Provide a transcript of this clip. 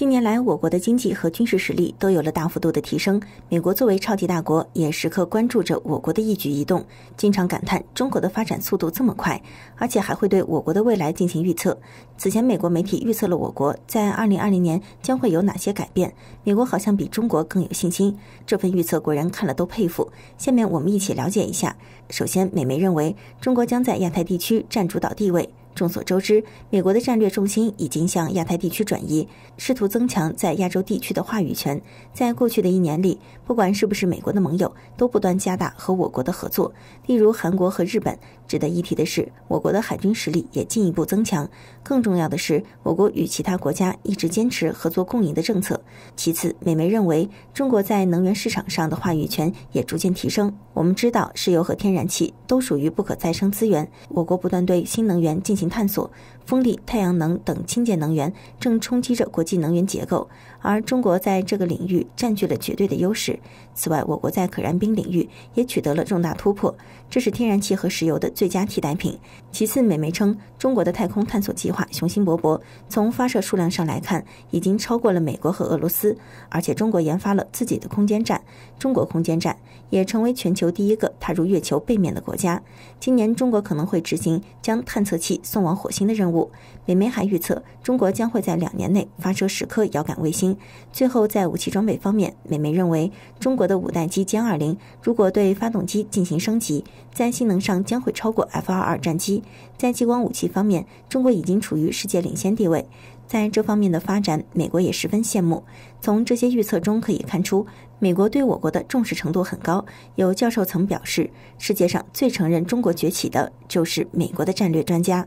近年来，我国的经济和军事实力都有了大幅度的提升。美国作为超级大国，也时刻关注着我国的一举一动，经常感叹中国的发展速度这么快，而且还会对我国的未来进行预测。此前，美国媒体预测了我国在二零二零年将会有哪些改变。美国好像比中国更有信心。这份预测果然看了都佩服。下面我们一起了解一下。首先，美媒认为中国将在亚太地区占主导地位。众所周知，美国的战略重心已经向亚太地区转移，试图增强在亚洲地区的话语权。在过去的一年里，不管是不是美国的盟友，都不断加大和我国的合作，例如韩国和日本。值得一提的是，我国的海军实力也进一步增强。更重要的是，我国与其他国家一直坚持合作共赢的政策。其次，美媒认为，中国在能源市场上的话语权也逐渐提升。我们知道，石油和天然气都属于不可再生资源，我国不断对新能源进行。探索风力、太阳能等清洁能源正冲击着国际能源结构，而中国在这个领域占据了绝对的优势。此外，我国在可燃冰领域也取得了重大突破，这是天然气和石油的最佳替代品。其次，美媒称中国的太空探索计划雄心勃勃，从发射数量上来看，已经超过了美国和俄罗斯，而且中国研发了自己的空间站，中国空间站也成为全球第一个踏入月球背面的国家。今年，中国可能会执行将探测器。送往火星的任务。美媒还预测，中国将会在两年内发射十颗遥感卫星。最后，在武器装备方面，美媒认为，中国的五代机歼二零如果对发动机进行升级，在性能上将会超过 F 二二战机。在激光武器方面，中国已经处于世界领先地位，在这方面的发展，美国也十分羡慕。从这些预测中可以看出，美国对我国的重视程度很高。有教授曾表示，世界上最承认中国崛起的就是美国的战略专家。